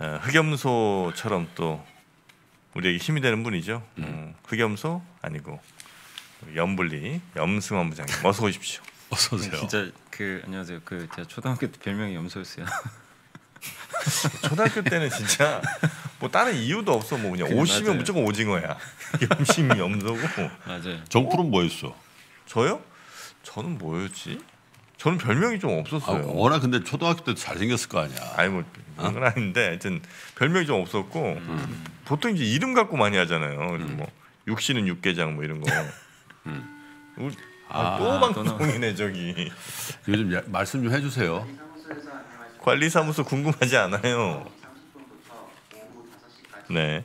어, 흑염소처럼 또 우리에게 힘이 되는 분이죠. 음. 음 흑염소 아니고 염불리 염승원 부장님 어서 오십시오. 어서 오세요. 네, 진짜 그 안녕하세요. 그 제가 초등학교 때 별명이 염소였어요. 초등학교 때는 진짜 뭐 다른 이유도 없어 뭐 그냥 오시면 맞아요. 무조건 오징어야. 염심 염소고. 맞아요. 정프로 뭐였어? 저요? 저는 뭐였지? 저는 별명이 좀 없었어요. 아, 워낙 근데 초등학교 때 잘생겼을 거 아니야. 아니 뭐 그건 아닌데 하여튼 별명이 좀 없었고 음. 보통 이제 이름 갖고 많이 하잖아요. 음. 뭐 육씨는 육개장 뭐 이런 거. 음. 우리, 아, 아, 방송이네 저기. 요즘 야, 말씀 좀 해주세요. 관리사무소 궁금하지 않아요. 네.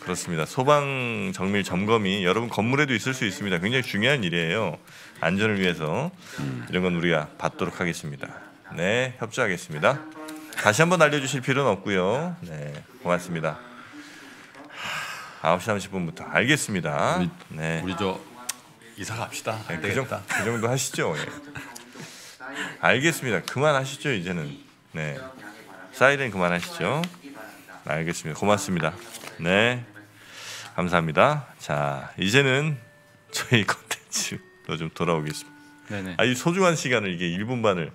그렇습니다. 소방 정밀 점검이 여러분 건물에도 있을 수 있습니다. 굉장히 중요한 일이에요. 안전을 위해서 이런 건 우리가 받도록 하겠습니다. 네, 협조하겠습니다. 다시 한번 알려주실 필요는 없고요. 네, 고맙습니다. 9시 30분부터 알겠습니다. 네. 우리 저 이사 갑시다. 네, 그, 정, 그 정도 하시죠. 예. 알겠습니다. 그만하시죠 이제는. 네. 사이렌 그만하시죠. 알겠습니다. 고맙습니다. 네. 감사합니다. 자, 이제는 저희 컨텐츠로 좀 돌아오겠습니다. 네네. 아이 소중한 시간을 이게 1분 반을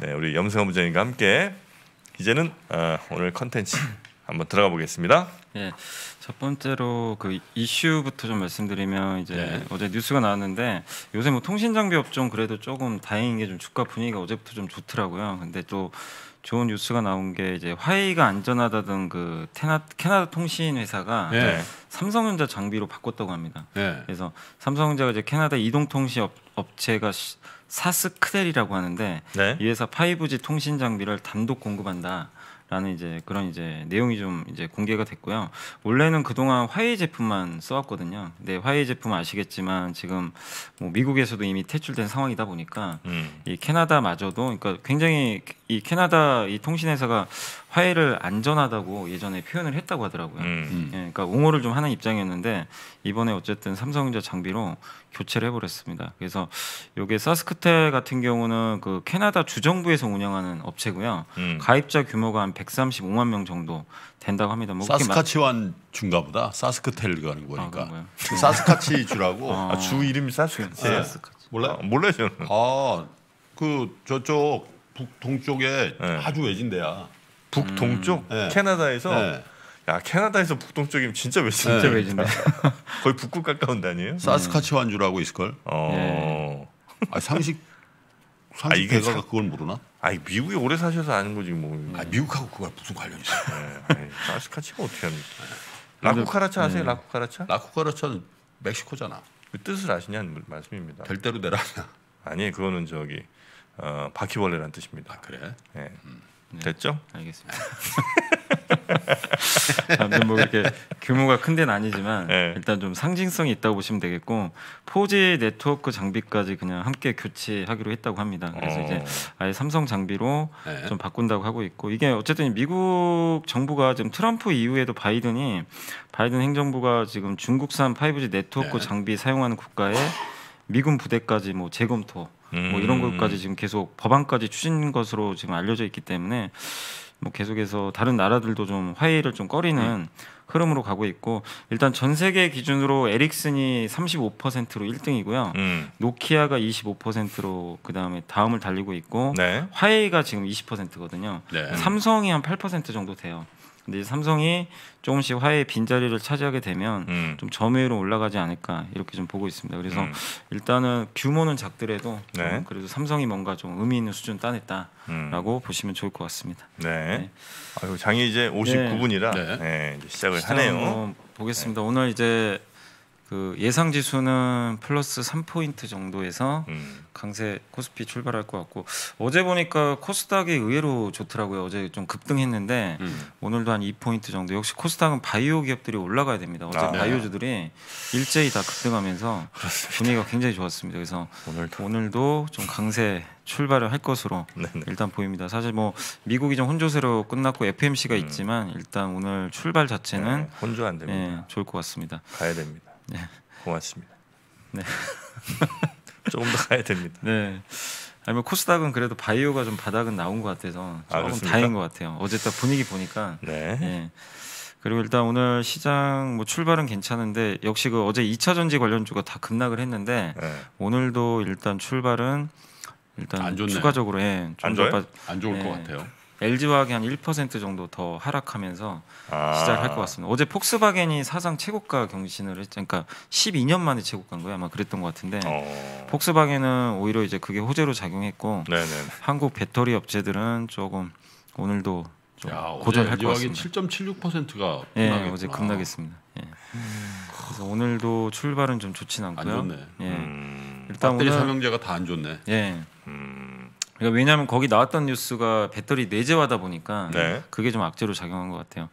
네, 우리 염승환 부장님과 함께 이제는 어, 오늘 컨텐츠 한번 들어가 보겠습니다. 네. 첫 번째로 그 이슈부터 좀 말씀드리면 이제 네. 어제 뉴스가 나왔는데 요새 뭐 통신 장비 업종 그래도 조금 다행인 게 좀 주가 분위기가 어제부터 좀 좋더라고요. 근데 또 좋은 뉴스가 나온 게 이제 화웨이가 안전하다던 그 테나, 캐나다 통신 회사가 네. 삼성전자 장비로 바꿨다고 합니다. 네. 그래서 삼성전자가 이제 캐나다 이동통신 업, 업체가 사스크델이라고 하는데 네. 이 회사 5G 통신 장비를 단독 공급한다. 라는 이제 그런 이제 내용이 좀 이제 공개가 됐고요. 원래는 그동안 화웨이 제품만 써왔거든요. 근데 화웨이 제품 아시겠지만 지금 뭐 미국에서도 이미 퇴출된 상황이다 보니까 음. 이 캐나다마저도 그러니까 굉장히 이 캐나다 이 통신회사가 화해를 안전하다고 예전에 표현을 했다고 하더라고요. 음. 예, 그러니까 옹호를 좀 하는 입장이었는데 이번에 어쨌든 삼성전자 장비로 교체를 해버렸습니다. 그래서 이게 사스크텔 같은 경우는 그 캐나다 주정부에서 운영하는 업체고요. 음. 가입자 규모가 한 135만 명 정도 된다고 합니다. 뭐 사스카치완 중가보다 사스크텔 가는 거니까 아, 그 사스카치 주라고 아. 아, 주 이름이 사스카치. 아, 몰라? 아, 몰라요 저는. 아 그 저쪽 북 동쪽에 네. 아주 외진데야. 북동쪽 음. 네. 캐나다에서 네. 야 캐나다에서 북동쪽이면 진짜 외진 네. 진짜 외진데 거의 북극 가까운 단위에요 사스카치완주라고 있을걸. 어. 아, 상식 아, 이게 사... 그걸 모르나? 아 미국에 오래 사셔서 아는 거지 뭐. 아 미국하고 그걸 무슨 관련이 있어? 네, 사스카치가 어떻게 합니까? 라쿠카라차 아세요? 음. 라쿠카라차? 라쿠카라차는 멕시코잖아. 그 뜻을 아시냐는 말씀입니다. 될 대로 되라. 아니 그거는 저기 어, 바퀴벌레란 뜻입니다. 아, 그래? 네. 음. 네. 됐죠? 알겠습니다. 아무튼 뭐 이렇게 규모가 큰 데는 아니지만 네. 일단 좀 상징성이 있다고 보시면 되겠고 포지 네트워크 장비까지 그냥 함께 교체하기로 했다고 합니다. 그래서 오. 어. 이제 아예 삼성 장비로 네. 좀 바꾼다고 하고 있고 이게 어쨌든 미국 정부가 지금 트럼프 이후에도 바이든이 바이든 행정부가 지금 중국산 5G 네트워크 네. 장비 사용하는 국가에 미군 부대까지 뭐 재검토 음. 뭐 이런 음. 것까지 지금 계속 법안까지 추진 것으로 지금 알려져 있기 때문에 뭐 계속해서 다른 나라들도 좀 화해를 좀 꺼리는 네. 흐름으로 가고 있고 일단 전 세계 기준으로 에릭슨이 35%로 1등이고요. 음. 노키아가 25%로 그다음에 다음을 달리고 있고 네. 화웨이가 지금 20%거든요. 네. 삼성이 한 8% 정도 돼요. 근데 삼성이 조금씩 화해의 빈자리를 차지하게 되면 음. 좀 점유율은 올라가지 않을까 이렇게 좀 보고 있습니다. 그래서 음. 일단은 규모는 작더라도 네. 그래도 삼성이 뭔가 좀 의미 있는 수준 따냈다라고 음. 보시면 좋을 것 같습니다. 네. 네. 아유 장이 이제 59분이라 네. 네. 이제 시작을 하네요. 보겠습니다. 오늘 이제 그 예상 지수는 플러스 3포인트 정도에서 음. 강세 코스피 출발할 것 같고 어제 보니까 코스닥이 의외로 좋더라고요. 어제 좀 급등했는데 음. 오늘도 한 2포인트 정도. 역시 코스닥은 바이오 기업들이 올라가야 됩니다. 어제 아, 네. 바이오주들이 일제히 다 급등하면서 그렇습니다. 분위기가 굉장히 좋았습니다. 그래서 오늘도, 오늘도 좀 강세 출발을 할 것으로 네네. 네. 일단 보입니다. 사실 뭐 미국이 좀 혼조세로 끝났고 FMC가 음. 있지만 일단 오늘 출발 자체는 네, 혼조 안 됩니다. 예, 좋을 것 같습니다. 가야 됩니다. 네. 고맙습니다. 네. 조금 더 가야 됩니다. 네. 아니면 코스닥은 그래도 바이오가 좀 바닥은 나온 것 같아서 아, 조금 아, 다행인 것 같아요. 어제 딱 분위기 보니까. 네. 네. 그리고 일단 오늘 시장 뭐 출발은 괜찮은데 역시 그 어제 2차 전지 관련주가 다 급락을 했는데 네. 오늘도 일단 출발은 일단 추가적으로 예, 안, 좋아요? 안 좋을 예, 것 네. 같아요. LG화학이 한 1% 정도 더 하락하면서 아. 시작할 것 같습니다. 어제 폭스바겐이 사상 최고가 경신을 했죠. 그러니까 12년 만에 최고가인 거예요. 아마 그랬던 것 같은데 어. 폭스바겐은 오히려 이제 그게 호재로 작용했고 네네 한국 배터리 업체들은 조금 오늘도 좀 야, 고전할 것 같습니다. 7.76%가 예, 어제 급락했습니다. 예. 음. 그래서 오늘도 출발은 좀 좋진 않고요. 안 좋네. 예. 음. 일단 우리 삼형제가 다 안 좋네. 예. 음. 그러니까 왜냐하면 거기 나왔던 뉴스가 배터리 내재화다 보니까 네. 그게 좀 악재로 작용한 것 같아요.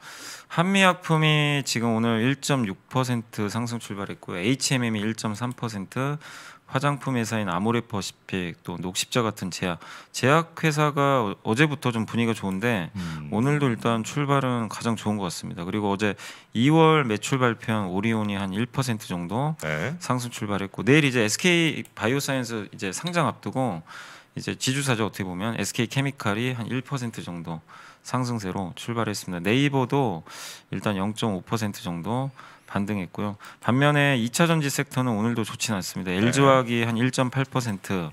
한미약품이 지금 오늘 1.6% 상승 출발했고요. HMM이 1.3%, 화장품 회사인 아모레퍼시픽 또 녹십자 같은 제약 제약 회사가 어제부터 좀 분위기가 좋은데 음. 오늘도 일단 출발은 가장 좋은 것 같습니다. 그리고 어제 2월 매출 발표한 오리온이 한 1% 정도 네. 상승 출발했고 내일 이제 SK 바이오사이언스 이제 상장 앞두고 이제 지주사죠 어떻게 보면 SK 케미칼이 한 1% 정도 상승세로 출발했습니다. 네이버도 일단 0.5% 정도 반등했고요. 반면에 2차 전지 섹터는 오늘도 좋진 않습니다. 네. LG화학이 한 1.8%,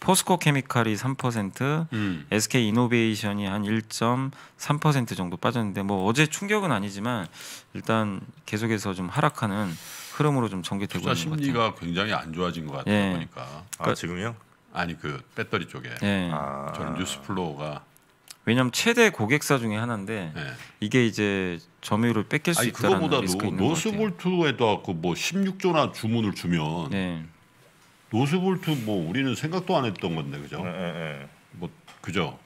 포스코 케미칼이 3%, 음. SK 이노베이션이 한 1.3% 정도 빠졌는데 뭐 어제 충격은 아니지만 일단 계속해서 좀 하락하는 흐름으로 좀 전개되고 있는 것 같아요. 심리가 굉장히 안 좋아진 것 같아요. 예. 보니까. 아, 그 지금요? 아니 그 배터리 쪽에 네. 아. 저는 뉴스플로우가 왜냐면 최대 고객사 중에 하나인데 네. 이게 이제 점유율을 뺏길 수 있다는 그거보다도 노스볼트에다 그뭐 16조나 주문을 주면 네. 노스볼트 뭐 우리는 생각도 안 했던 건데 그죠? 예, 뭐 그죠?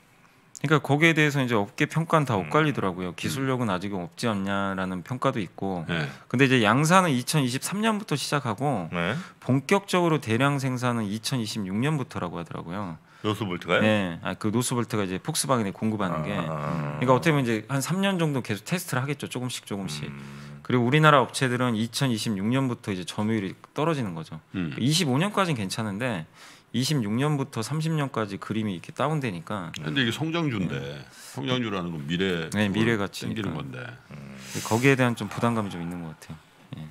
그러니까 거기에 대해서 이제 업계 평가는 다 음. 엇갈리더라고요. 음. 기술력은 아직 없지 않냐라는 평가도 있고. 네. 근데 이제 양산은 2023년부터 시작하고 네. 본격적으로 대량 생산은 2026년부터라고 하더라고요. 노스볼트가요? 네, 아, 그 노스볼트가 이제 폭스바겐에 공급하는 아, 게. 아, 아. 그러니까 어떻게 보면 이제 한 3년 정도 계속 테스트를 하겠죠, 조금씩 조금씩. 음. 그리고 우리나라 업체들은 2026년부터 이제 점유율이 떨어지는 거죠. 음. 25년까지는 괜찮은데 26년부터 30년까지 그림이 이렇게 다운되니까. 근데 이게 성장주인데 네. 성장주라는 건 미래. 네, 미래 가치. 생기는 건데. 음. 거기에 대한 좀 부담감이 좀 있는 것 같아요. 예.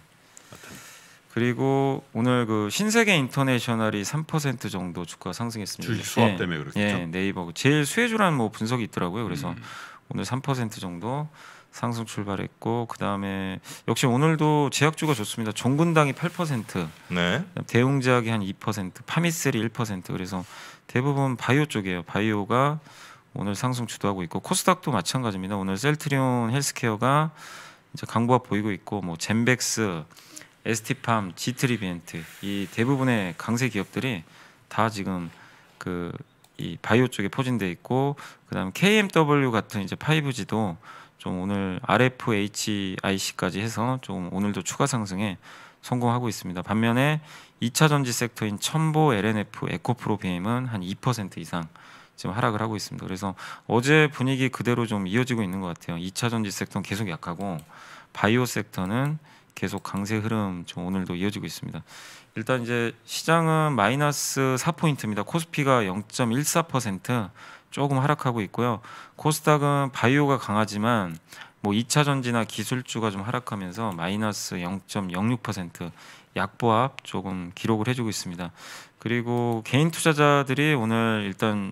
그리고 오늘 그 신세계 인터내셔널이 3% 정도 주가 상승했습니다. 주식 수업 예. 때문에 그렇죠 예, 네이버 제일 수혜주라는 뭐 분석이 있더라고요. 그래서 음. 오늘 3% 정도 상승 출발했고 그 다음에 역시 오늘도 제약주가 좋습니다. 종근당이 8%, 네. 대웅제약이 한 2%, 파미셀이 1% 그래서 대부분 바이오 쪽이에요. 바이오가 오늘 상승 주도하고 있고 코스닥도 마찬가지입니다. 오늘 셀트리온 헬스케어가 이제 강보가 보이고 있고 뭐 젠백스, 에스티팜, 지트리비엔트 이 대부분의 강세 기업들이 다 지금 그 이 바이오 쪽에 포진돼 있고 그다음 KMW 같은 이제 5G도 좀 오늘 RFHIC까지 해서 좀 오늘도 추가 상승에 성공하고 있습니다. 반면에 2차 전지 섹터인 첨보 LNF 에코프로 BM은 한 2% 이상 지금 하락을 하고 있습니다. 그래서 어제 분위기 그대로 좀 이어지고 있는 것 같아요. 2차 전지 섹터는 계속 약하고 바이오 섹터는 계속 강세 흐름 좀 오늘도 이어지고 있습니다. 일단 이제 시장은 마이너스 4포인트입니다. 코스피가 0.14%, 조금 하락하고 있고요. 코스닥은 바이오가 강하지만 뭐 2차 전지나 기술주가 좀 하락하면서 마이너스 0.06% 약보합 조금 기록을 해주고 있습니다. 그리고 개인 투자자들이 오늘 일단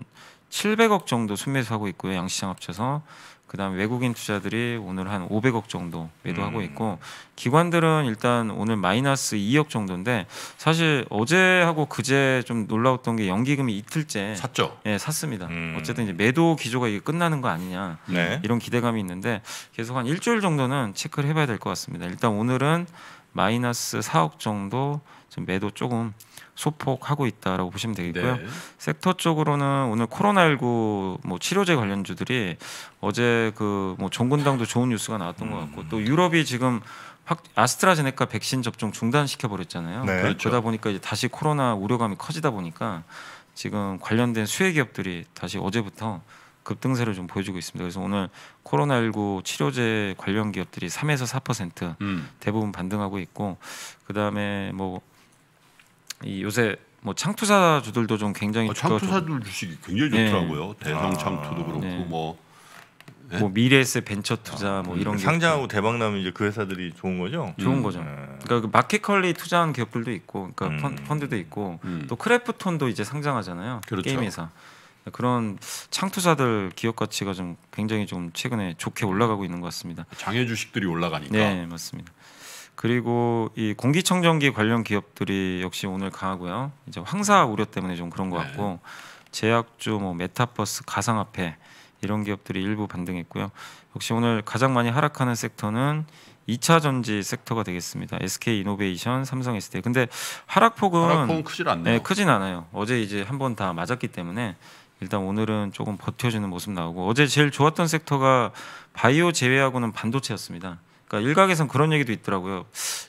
700억 정도 순매수하고 있고요. 양시장 합쳐서 그다음 외국인 투자들이 오늘 한 500억 정도 매도하고 음. 있고 기관들은 일단 오늘 마이너스 2억 정도인데 사실 어제하고 그제 좀 놀라웠던 게 연기금이 이틀째 샀죠. 예, 샀습니다. 음. 어쨌든 이제 매도 기조가 이게 끝나는 거 아니냐 네. 이런 기대감이 있는데 계속 한 일주일 정도는 체크를 해봐야 될 것 같습니다. 일단 오늘은 마이너스 4억 정도 매도 조금 소폭하고 있다라고 보시면 되겠고요. 네. 섹터 쪽으로는 오늘 코로나19 뭐 치료제 관련주들이 어제 그 뭐 종군당도 좋은 뉴스가 나왔던 음. 것 같고 음. 또 유럽이 지금 확 아스트라제네카 백신 접종 중단시켜 버렸잖아요. 네. 그렇죠. 그러다 그렇죠. 보니까 이제 다시 코로나 우려감이 커지다 보니까 지금 관련된 수혜 기업들이 다시 어제부터 급등세를 좀 보여주고 있습니다. 그래서 오늘 코로나19 치료제 관련 기업들이 3에서 4% 음. 대부분 반등하고 있고 그다음에 뭐이 요새 뭐 창투사주들도 좀 굉장히 아, 창투사들 주식이 굉장히 좋더라고요. 네. 대성 아, 창투도 그렇고 네. 뭐. 네? 뭐 미래에셋 벤처 투자 뭐 아, 뭐 이런 상장하고 대박 나면 이제 그 회사들이 좋은 거죠. 좋은 음. 거죠. 네. 그러니까 그 마켓컬리 투자한 기업들도 있고, 그러니까 음. 펀드도 있고, 음. 또 크래프톤도 이제 상장하잖아요. 그렇죠. 게임 회사. 그런 창투사들 기업 가치가 좀 굉장히 좀 최근에 좋게 올라가고 있는 것 같습니다. 장외 주식들이 올라가니까. 네, 맞습니다. 그리고 이 공기청정기 관련 기업들이 역시 오늘 강하고요. 이제 황사 우려 때문에 좀 그런 것 네. 같고 제약주, 뭐 메타버스, 가상화폐 이런 기업들이 일부 반등했고요. 역시 오늘 가장 많이 하락하는 섹터는 2차 전지 섹터가 되겠습니다. SK 이노베이션, 삼성 SDI. 근데 하락폭은, 하락폭은 크질 않네요. 네, 크진 않아요. 어제 이제 한 번 다 맞았기 때문에 일단 오늘은 조금 버텨주는 모습 나오고 어제 제일 좋았던 섹터가 바이오 제외하고는 반도체였습니다. 그러니까 일각에선 그런 얘기도 있더라고요.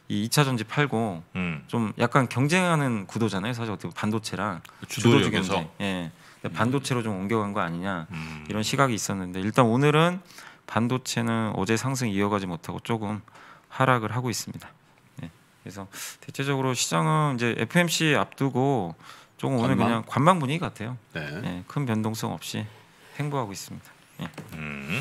이 2차 전지 팔고 음. 좀 약간 경쟁하는 구도잖아요. 사실 어떻게 보면 반도체랑 주도주 경쟁. 예. 음. 반도체로 좀 옮겨간 거 아니냐 음. 이런 시각이 있었는데 일단 오늘은 반도체는 어제 상승 이어가지 못하고 조금 하락을 하고 있습니다. 예. 그래서 대체적으로 시장은 이제 FMC 앞두고 조금 오늘 관망? 그냥 관망 분위기 같아요. 네. 예. 큰 변동성 없이 행보하고 있습니다. 음.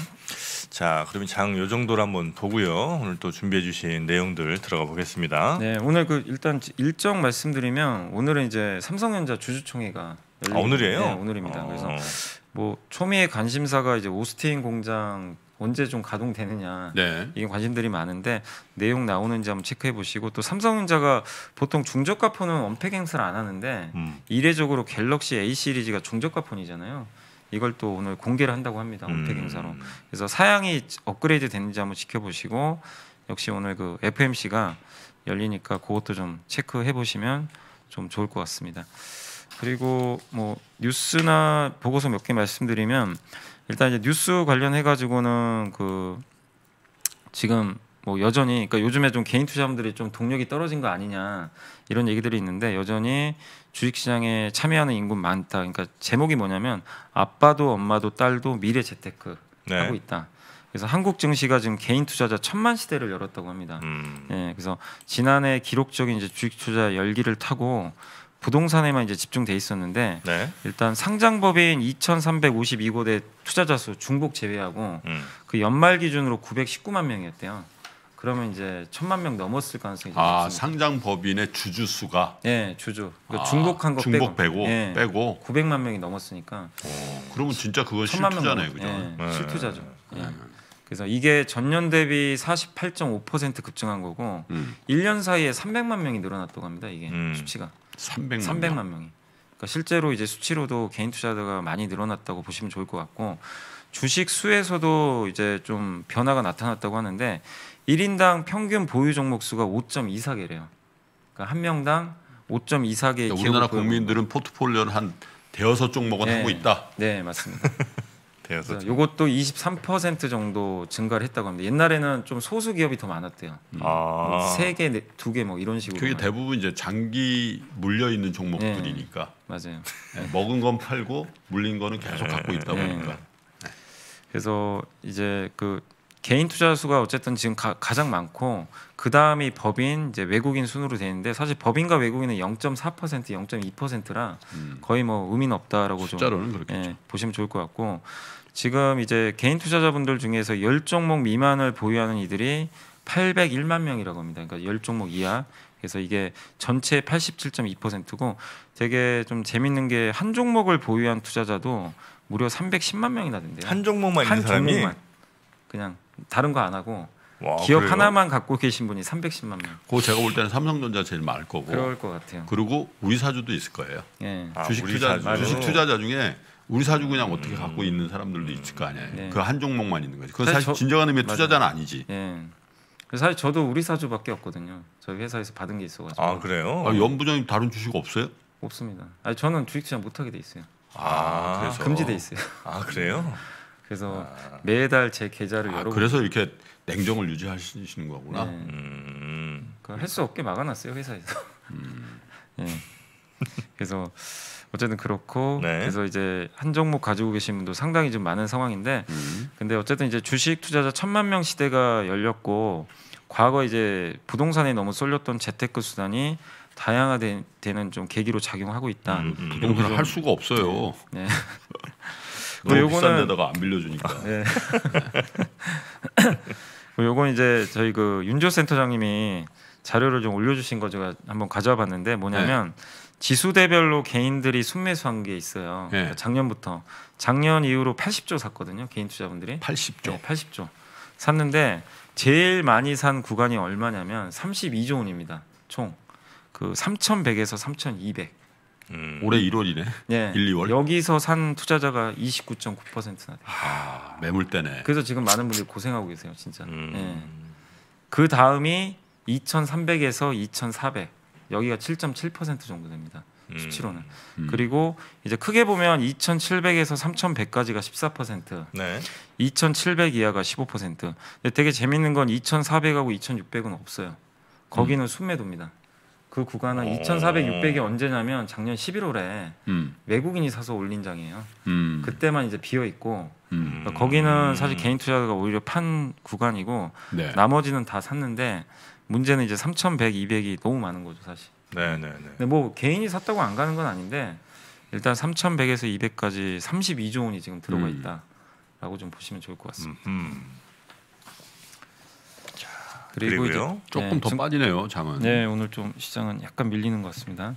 자, 그러면 장 요 정도로 한번 보고요. 오늘 또 준비해 주신 내용들 들어가 보겠습니다. 네, 오늘 그 일단 일정 말씀드리면 오늘은 이제 삼성전자 주주총회가 열리... 아, 오늘이에요? 네, 오늘입니다. 어. 그래서 뭐 초미의 관심사가 이제 오스틴 공장 언제 좀 가동되느냐 네. 이게 관심들이 많은데 내용 나오는지 한번 체크해 보시고 또 삼성전자가 보통 중저가 폰은 원팩 행사를 안 하는데 음. 이례적으로 갤럭시 A 시리즈가 중저가 폰이잖아요. 이걸 또 오늘 공개를 한다고 합니다. 올택 음. 행사로. 음. 그래서 사양이 업그레이드 되는지 한번 지켜보시고 역시 오늘 그 FMC가 열리니까 그것도 좀 체크해 보시면 좀 좋을 것 같습니다. 그리고 뭐 뉴스나 보고서 몇 개 말씀드리면 일단 이제 뉴스 관련해 가지고는 그 지금 뭐 여전히 그러니까 요즘에 좀 개인 투자자들이 좀 동력이 떨어진 거 아니냐 이런 얘기들이 있는데 여전히 주식시장에 참여하는 인구 많다. 그러니까 제목이 뭐냐면 아빠도 엄마도 딸도 미래 재테크 네. 하고 있다. 그래서 한국 증시가 지금 개인 투자자 천만 시대를 열었다고 합니다. 음. 예, 그래서 지난해 기록적인 이제 주식 투자 열기를 타고 부동산에만 이제 집중돼 있었는데 네. 일단 상장 법인 2,352곳의 투자자 수 중복 제외하고 음. 그 연말 기준으로 919만 명이었대요. 그러면 이제 천만 명 넘었을 가능성이 아, 높습니다. 상장 법인의 주주 수가 예, 주주. 그 아, 중복한 거 중복 빼고 빼고, 예, 빼고. 900만 명이 넘었으니까. 오, 어, 그러면 진짜 그건 실투자네 그죠? 예, 네. 실투자죠. 예. 네. 그래서 이게 전년 대비 48.5% 급증한 거고 음. 1년 사이에 300만 명이 늘어났다고 합니다. 이게 음. 수치가 300만, 300만 명. 이 그러니까 실제로 이제 수치로도 개인 투자자가 많이 늘어났다고 보시면 좋을 것 같고 주식 수에서도 이제 좀 변화가 나타났다고 하는데 1인당 평균 보유 종목 수가 5.24개래요. 그러니까 한 명당 5.24개. 그러니까 우리나라 국민들은 포트폴리오는 한 대여섯 종목은 네. 하고 있다. 네, 맞습니다. 대여섯. 이것도 23% 정도 증가를 했다고 합니다. 옛날에는 좀 소수 기업이 더 많았대요. 음. 뭐 아. 세개 네, 두개뭐 이런 식으로. 그게 대부분 이제 장기 물려 있는 네, 종목들이니까. 네. 맞아요. 네. 먹은 건 팔고 물린 거는 계속 갖고 있다 네. 보니까. 그래서 이제 그 개인 투자 수가 어쨌든 지금 가, 장 많고 그 다음이 법인 이제 외국인 순으로 돼 있는데 사실 법인과 외국인은 0.4% 0.2%라 음. 거의 뭐 의미는 없다라고 숫자로는 좀 예, 보시면 좋을 것 같고 지금 이제 개인 투자자분들 중에서 열종목 미만을 보유하는 이들이 801만 명이라고 합니다. 그러니까 1종목 이하. 그래서 이게 전체 87.2%고 되게 좀 재밌는 게 한 종목을 보유한 투자자도 무려 310만 명이나 된대요. 한 종목만 한 있는 종목만. 사람이 그냥 다른 거 안 하고 와, 기업 그래요? 하나만 갖고 계신 분이 310만 명. 그거 제가 볼 때는 삼성전자 제일 많을 거고. 그럴 것 같아요. 그리고 우리 사주도 있을 거예요. 예. 아, 주식 투자 주식 투자자 중에 우리 사주 그냥 어떻게 음. 갖고 있는 사람들도 있을 거 아니에요. 네. 그한 종목만 있는 거지. 그건 사실, 사실 저, 진정한 의미의 투자자는 아니지. 예. 사실 저도 우리 사주밖에 없거든요. 저희 회사에서 받은 게 있어가지고. 아 그래요? 아, 연부장님 다른 주식 없어요? 없습니다. 아니 저는 주식 투자 못하게 돼 있어요. 아 그래서 금지돼 있어요. 아 그래요? 그래서 아. 매달 제 계좌를 아, 열어. 그래서 이렇게 냉정을 유지하시는 거구나. 네. 음. 그러 할수 없게 막아놨어요 회사에서. 음. 네. 그래서 어쨌든 그렇고 네. 그래서 이제 한 종목 가지고 계신 분도 상당히 좀 많은 상황인데 음. 근데 어쨌든 이제 주식 투자자 천만 명 시대가 열렸고 과거 이제 부동산에 너무 쏠렸던 재테크 수단이 다양화되는 좀 계기로 작용하고 있다. 음, 음. 부동산할 수가 없어요. 네. 너무 요거는, 비싼 데다가 안 빌려주니까. 예. 요건 이제 저희 그 윤조 센터장님이 자료를 좀 올려주신 거 제가 한번 가져와 봤는데 뭐냐면 네. 지수대별로 개인들이 순매수한 게 있어요. 네. 그러니까 작년부터 작년 이후로 80조 샀거든요. 개인 투자분들이 80조, 네, 80조 샀는데 제일 많이 산 구간이 얼마냐면 32조 원입니다. 총 그 3,100에서 3,200. 음. 올해 1월이네. 예. 1, 2월. 여기서 산 투자자가 29.9%나 돼요. 아, 매물대네. 그래서 지금 많은 분들이 고생하고 계세요, 진짜. 음. 예. 그 다음이 2,300에서 2,400. 여기가 7.7% 정도 됩니다. 음. 수치로는. 음. 그리고 이제 크게 보면 2,700에서 3,100까지가 14%. 네. 2,700 이하가 15%. 근데 되게 재밌는 건 2,400하고 2,600은 없어요. 거기는 음. 순매도입니다. 그 구간은 2,400, 어. 600이 언제냐면 작년 11월에 음. 외국인이 사서 올린 장이에요. 음. 그때만 이제 비어 있고 음. 그러니까 거기는 음. 사실 개인 투자가 오히려 판 구간이고 네. 나머지는 다 샀는데 문제는 이제 3,100, 200이 너무 많은 거죠 사실. 네네네. 네, 네. 근데 뭐 개인이 샀다고 안 가는 건 아닌데 일단 3,100에서 200까지 32조 원이 지금 들어가 음. 있다라고 좀 보시면 좋을 것 같습니다. 음, 그리고 이제 조금 네, 더 빠지네요, 장은. 네, 오늘 좀 시장은 약간 밀리는 것 같습니다.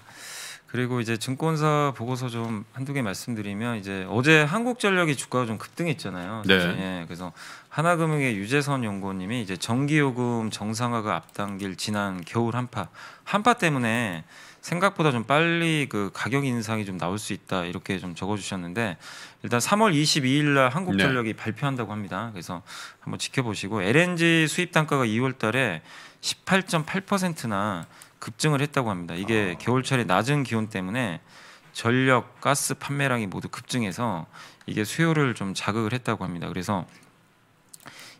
그리고 이제 증권사 보고서 좀 한두 개 말씀드리면 이제 어제 한국전력이 주가가 좀 급등했잖아요. 네. 예, 그래서 하나금융의 유재선 연구원님이 이제 전기요금 정상화가 앞당길 지난 겨울 한파 한파 때문에 생각보다 좀 빨리 그 가격 인상이 좀 나올 수 있다 이렇게 좀 적어주셨는데 일단 3월 22일 날 한국전력이 네. 발표한다고 합니다. 그래서 한번 지켜보시고 LNG 수입 단가가 2월달에 18.8%나 급증을 했다고 합니다. 이게 아. 겨울철에 낮은 기온 때문에 전력, 가스 판매량이 모두 급증해서 이게 수요를 좀 자극을 했다고 합니다. 그래서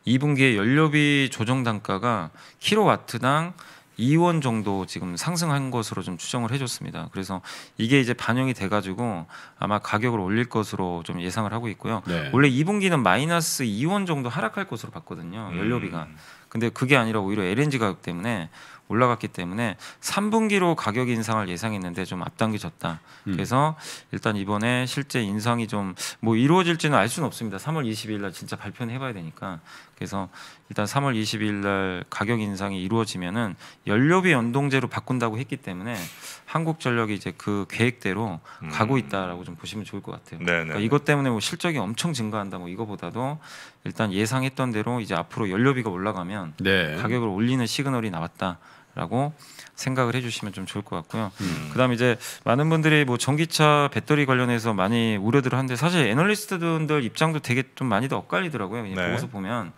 2분기에 연료비 조정 단가가 킬로와트당 2원 정도 지금 상승한 것으로 좀 추정을 해줬습니다. 그래서 이게 이제 반영이 돼가지고 아마 가격을 올릴 것으로 좀 예상을 하고 있고요. 네. 원래 2분기는 마이너스 2원 정도 하락할 것으로 봤거든요. 음. 연료비가. 음. 근데 그게 아니라 오히려 LNG 가격 때문에 올라갔기 때문에 3분기로 가격 인상을 예상했는데 좀 앞당겨졌다. 음. 그래서 일단 이번에 실제 인상이 좀 뭐 이루어질지는 알 수는 없습니다. 3월 20일 날 진짜 발표는 해봐야 되니까. 그래서 일단 3월 20일 날 가격 인상이 이루어지면은 연료비 연동제로 바꾼다고 했기 때문에 한국전력이 이제 그 계획대로 음. 가고 있다라고 좀 보시면 좋을 것 같아요. 네, 그러니까 네, 이것 네. 때문에 뭐 실적이 엄청 증가한다 뭐 이거보다도 일단 예상했던 대로 이제 앞으로 연료비가 올라가면 네. 가격을 올리는 시그널이 나왔다. 라고 생각을 해주시면 좀 좋을 것 같고요. 음. 그다음 이제 많은 분들이 뭐 전기차 배터리 관련해서 많이 우려들을 하는데 사실 애널리스트분들 입장도 되게 좀 많이들 엇갈리더라고요. 네. 보고서 보면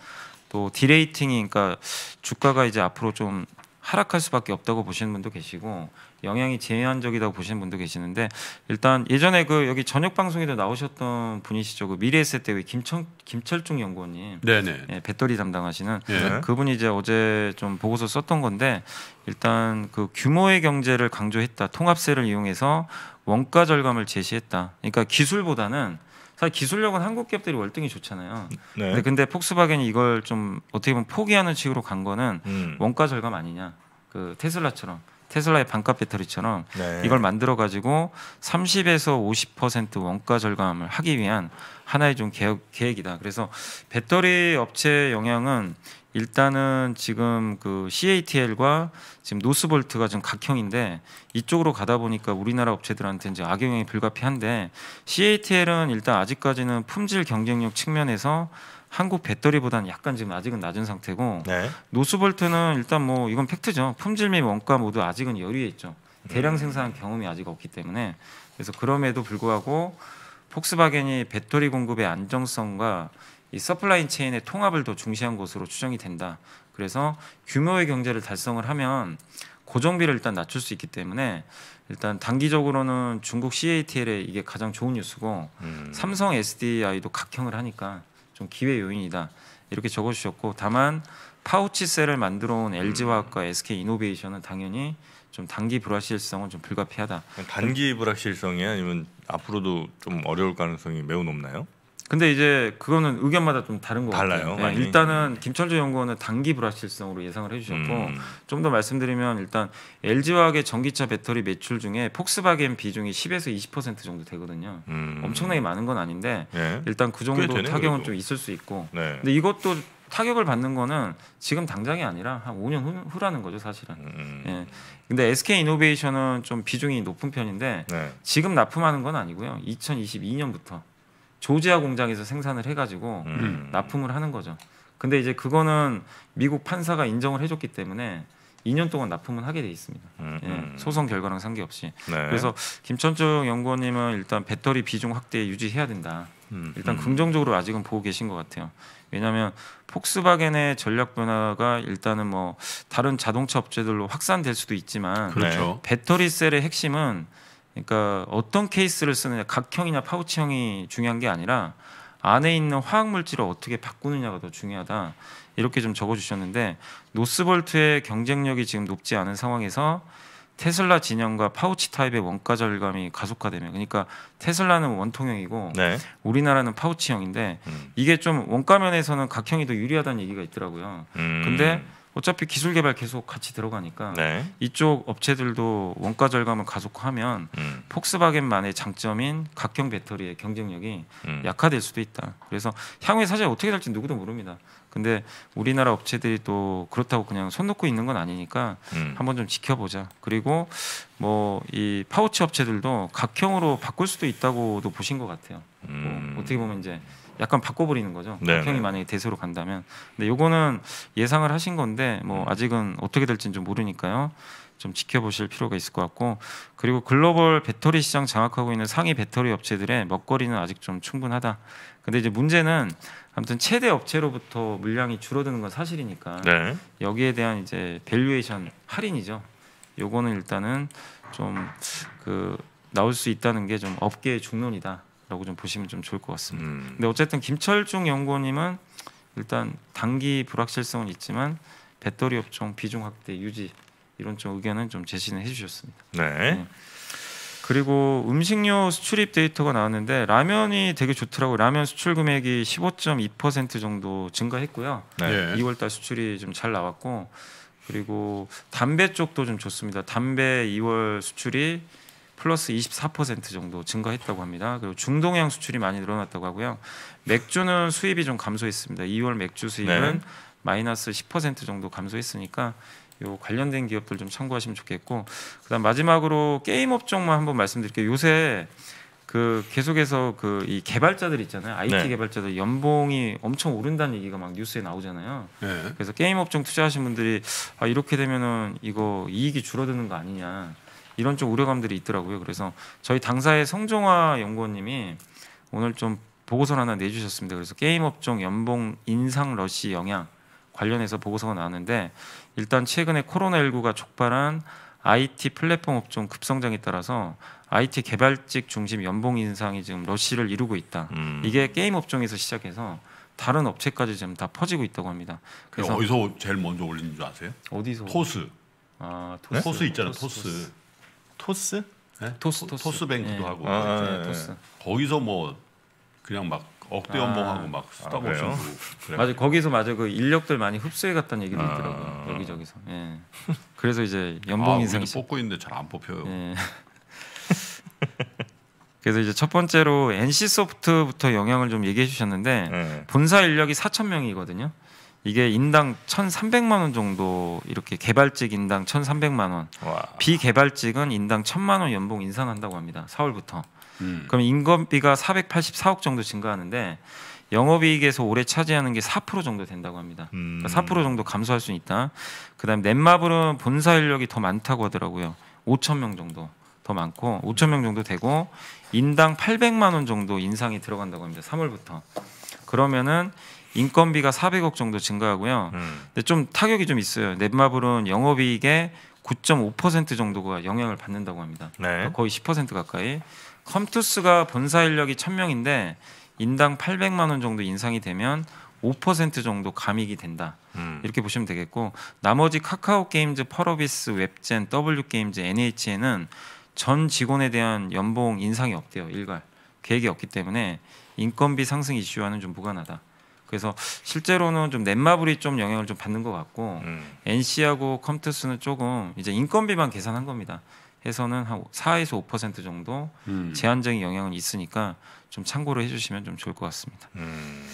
또 디레이팅이 그러니까 주가가 이제 앞으로 좀 하락할 수밖에 없다고 보시는 분도 계시고 영향이 제한적이다고 보시는 분도 계시는데 일단 예전에 그 여기 저녁 방송에도 나오셨던 분이시죠. 그 미래에셋 때의 김천 김철중 연구원님. 네네. 예, 배터리 담당하시는 예. 그분이 이제 어제 좀 보고서 썼던 건데 일단 그 규모의 경제를 강조했다. 통합세를 이용해서 원가 절감을 제시했다. 그러니까 기술보다는 사실 기술력은 한국 기업들이 월등히 좋잖아요. 네. 근데, 근데 폭스바겐이 이걸 좀 어떻게 보면 포기하는 식으로 간 거는 음. 원가 절감 아니냐. 그 테슬라처럼 테슬라의 반값 배터리처럼 네. 이걸 만들어 가지고 30에서 50% 원가 절감을 하기 위한 하나의 좀 계획, 계획이다. 그래서 배터리 업체 영향은 일단은 지금 그 CATL과 지금 노스볼트가 지금 각형인데 이쪽으로 가다 보니까 우리나라 업체들한테 이제 악영향이 불가피한데 CATL은 일단 아직까지는 품질 경쟁력 측면에서 한국 배터리보다는 약간 지금 아직은 낮은 상태고 네. 노스볼트는 일단 뭐 이건 팩트죠. 품질 및 원가 모두 아직은 여위에 있죠. 음. 대량 생산 경험이 아직 없기 때문에 그래서 그럼에도 불구하고 폭스바겐이 배터리 공급의 안정성과 이 서플라인 체인의 통합을 더 중시한 것으로 추정이 된다. 그래서 규모의 경제를 달성을 하면 고정비를 일단 낮출 수 있기 때문에 일단 단기적으로는 중국 CATL에 이게 가장 좋은 뉴스고 음. 삼성 SDI도 각형을 하니까 좀 기회 요인이다 이렇게 적어주셨고 다만 파우치셀을 만들어 온 LG화학과 SK 이노베이션은 당연히 좀 단기 불확실성은 좀 불가피하다. 단기 불확실성이 아니면 앞으로도 좀 어려울 가능성이 매우 높나요? 근데 이제 그거는 의견마다 좀 다른 거 달라요. 같아요. 네, 일단은 김철주 연구원은 단기 불확실성으로 예상을 해주셨고 음. 좀더 말씀드리면 일단 LG화학의 전기차 배터리 매출 중에 폭스바겐 비중이 10에서 20% 정도 되거든요. 음. 엄청나게 많은 건 아닌데 네. 일단 그 정도 되네, 타격은 그래도. 좀 있을 수 있고. 네. 근데 이것도 타격을 받는 거는 지금 당장이 아니라 한 5년 후, 라는 거죠 사실은. 음. 예. 근데 SK 이노베이션은 좀 비중이 높은 편인데 네. 지금 납품하는 건 아니고요. 2022년부터 조지아 공장에서 생산을 해가지고 음. 납품을 하는 거죠. 근데 이제 그거는 미국 판사가 인정을 해줬기 때문에 2년 동안 납품을 하게 돼 있습니다. 음, 음. 예, 소송 결과랑 상관없이. 네. 그래서 김천중 연구원님은 일단 배터리 비중 확대 유지해야 된다. 음, 일단 긍정적으로 아직은 보고 계신 것 같아요. 왜냐하면 폭스바겐의 전략 변화가 일단은 뭐 다른 자동차 업체들로 확산될 수도 있지만 그렇죠. 배터리 셀의 핵심은 그러니까 어떤 케이스를 쓰느냐 각형이냐 파우치형이 중요한 게 아니라 안에 있는 화학 물질을 어떻게 바꾸느냐가 더 중요하다 이렇게 좀 적어주셨는데 노스볼트의 경쟁력이 지금 높지 않은 상황에서 테슬라 진영과 파우치 타입의 원가 절감이 가속화되면 그러니까 테슬라는 원통형이고 네. 우리나라는 파우치형인데 음. 이게 좀 원가 면에서는 각형이 더 유리하다는 얘기가 있더라고요. 음. 근데 어차피 기술 개발 계속 같이 들어가니까 네. 이쪽 업체들도 원가 절감을 가속화하면 음. 폭스바겐만의 장점인 각형 배터리의 경쟁력이 음. 약화될 수도 있다. 그래서 향후에 사실 어떻게 될지 누구도 모릅니다. 근데 우리나라 업체들이 또 그렇다고 그냥 손 놓고 있는 건 아니니까 음. 한번 좀 지켜보자. 그리고 뭐 이 파우치 업체들도 각형으로 바꿀 수도 있다고도 보신 것 같아요. 뭐 음. 어떻게 보면 이제 약간 바꿔버리는 거죠. 네 평이 네. 만약에 대세로 간다면. 근데 요거는 예상을 하신 건데 뭐 음. 아직은 어떻게 될지는 좀 모르니까요. 좀 지켜보실 필요가 있을 것 같고 그리고 글로벌 배터리 시장 장악하고 있는 상위 배터리 업체들의 먹거리는 아직 좀 충분하다. 근데 이제 문제는 아무튼 최대 업체로부터 물량이 줄어드는 건 사실이니까 네. 여기에 대한 이제 밸류에이션 할인이죠. 요거는 일단은 좀 그 나올 수 있다는 게 좀 업계의 중론이다. 라고 좀 보시면 좀 좋을 것 같습니다. 음. 근데 어쨌든 김철중 연구원님은 일단 단기 불확실성은 있지만 배터리 업종 비중 확대 유지 이런 좀 의견은 좀 제시는 해주셨습니다. 네. 네. 그리고 음식료 수출입 데이터가 나왔는데 라면이 되게 좋더라고요. 라면 수출 금액이 15.2% 정도 증가했고요. 네. 2월달 예. 수출이 좀 잘 나왔고 그리고 담배 쪽도 좀 좋습니다. 담배 2월 수출이 플러스 24% 정도 증가했다고 합니다. 그리고 중동향 수출이 많이 늘어났다고 하고요. 맥주는 수입이 좀 감소했습니다. 2월 맥주 수입은 네. 마이너스 10% 정도 감소했으니까 요 관련된 기업들 좀 참고하시면 좋겠고 그다음 마지막으로 게임 업종만 한번 말씀드릴게요. 요새 그 계속해서 그 이 개발자들 있잖아요. IT 네. 개발자들 연봉이 엄청 오른다는 얘기가 막 뉴스에 나오잖아요. 네. 그래서 게임 업종 투자하신 분들이 아 이렇게 되면은 이거 이익이 줄어드는 거 아니냐. 이런 좀 우려감들이 있더라고요. 그래서 저희 당사의 성종화 연구원님이 오늘 좀 보고서를 하나 내주셨습니다. 그래서 게임업종 연봉 인상 러시 영향 관련해서 보고서가 나왔는데 일단 최근에 코로나19가 촉발한 IT 플랫폼 업종 급성장에 따라서 IT 개발직 중심 연봉 인상이 지금 러시를 이루고 있다. 음. 이게 게임 업종에서 시작해서 다른 업체까지 지금 다 퍼지고 있다고 합니다. 그래서 어디서 제일 먼저 올리는 줄 아세요? 어디서? 토스. 아, 네? 토스. 네? 토스 있잖아요. 토스. 토스. 토스? 네? 토스 토스 토스뱅크도 네. 예. 하고 아, 예, 네, 토스. 거기서 뭐 그냥 막 억대 아. 연봉하고 아, 막 수다 보시고 아, 그래. 맞아 거기서 맞아 그 인력들 많이 흡수해 갔다는 얘기도 아. 있더라고요 아, 여기저기서 예. 그래서 이제 아, 연봉 인상 뽑고 있는데 잘 안 뽑혀요 예. 그래서 이제 첫 번째로 NC 소프트부터 영향을 좀 얘기해 주셨는데 네. 본사 인력이 4천 명이거든요 이게 인당 1,300만 원 정도 이렇게 개발직 인당 1,300만 원. 와. 비개발직은 인당 1,000만 원 연봉 인상한다고 합니다. 4월부터. 음. 그럼 인건비가 484억 정도 증가하는데 영업이익에서 올해 차지하는 게 4% 정도 된다고 합니다. 음. 그러니까 4% 정도 감소할 수 있다. 그다음 에 넷마블은 본사 인력이 더 많다고 하더라고요. 5천 명 정도 더 많고 5천 명 정도 되고 인당 800만 원 정도 인상이 들어간다고 합니다. 3월부터. 그러면은 인건비가 400억 정도 증가하고요. 음. 근데 좀 타격이 좀 있어요. 넷마블은 영업이익의 9.5% 정도가 영향을 받는다고 합니다. 네. 그러니까 거의 10% 가까이. 컴투스가 본사 인력이 1000명인데 인당 800만 원 정도 인상이 되면 5% 정도 감익이 된다. 음. 이렇게 보시면 되겠고 나머지 카카오 게임즈, 펄어비스, 웹젠, W 게임즈, n h 에는전 직원에 대한 연봉 인상이 없대요. 일괄 계획이 없기 때문에 인건비 상승 이슈와는 좀 무관하다. 그래서 실제로는 좀 넷마블이 좀 영향을 좀 받는 것 같고 음. NC하고 컴투스는 조금 이제 인건비만 계산한 겁니다. 해서는 한 4에서 5% 정도 음. 제한적인 영향은 있으니까 좀 참고를 해주시면 좀 좋을 것 같습니다. 음.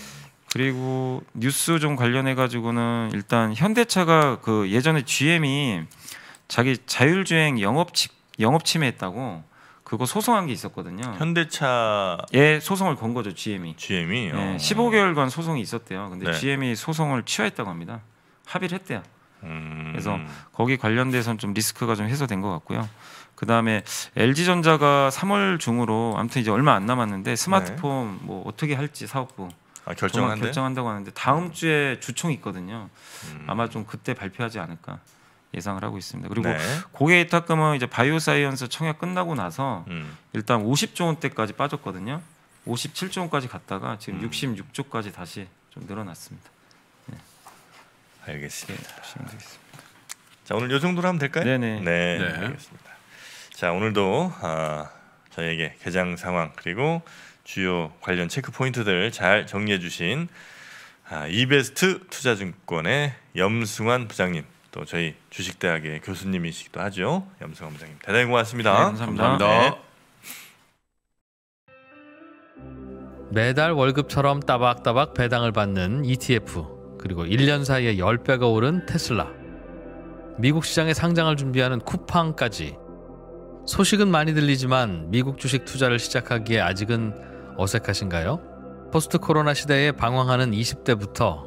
그리고 뉴스 좀 관련해 가지고는 일단 현대차가 그 예전에 GM이 자기 자율주행 영업 치, 영업 침해했다고 그거 소송한 게 있었거든요. 현대차 예 소송을 건 거죠 GM이. GM이 예, 어. 15개월간 소송이 있었대요. 근데 네. GM이 소송을 취하했다고 합니다. 합의를 했대요. 음. 그래서 거기 관련돼서는 좀 리스크가 좀 해소된 것 같고요. 그 다음에 LG 전자가 3월 중으로 아무튼 이제 얼마 안 남았는데 스마트폰 네. 뭐 어떻게 할지 사업부 아, 결정한다고 하는데 다음 음. 주에 주총 있거든요. 음. 아마 좀 그때 발표하지 않을까. 예상을 하고 있습니다. 그리고 네. 고객 예탁금은 이제 바이오사이언스 청약 끝나고 나서 음. 일단 50조 원대까지 빠졌거든요. 57조 원까지 갔다가 지금 음. 66조까지 다시 좀 늘어났습니다. 네. 알겠습니다. 네, 예, 보시면 되겠습니다. 자 오늘 요 정도로 하면 될까요? 네네. 네, 네. 알겠습니다. 자 오늘도 아, 저희에게 개장 상황 그리고 주요 관련 체크 포인트들 잘 정리해 주신 아, 이베스트 투자증권의 염승환 부장님 또 저희 주식대학의 교수님이시기도 하죠. 염승원 부장님 대단히 고맙습니다. 네, 감사합니다. 감사합니다. 네. 매달 월급처럼 따박따박 배당을 받는 ETF 그리고 1년 사이에 10배가 오른 테슬라 미국 시장에 상장을 준비하는 쿠팡까지 소식은 많이 들리지만 미국 주식 투자를 시작하기에 아직은 어색하신가요? 포스트 코로나 시대에 방황하는 20대부터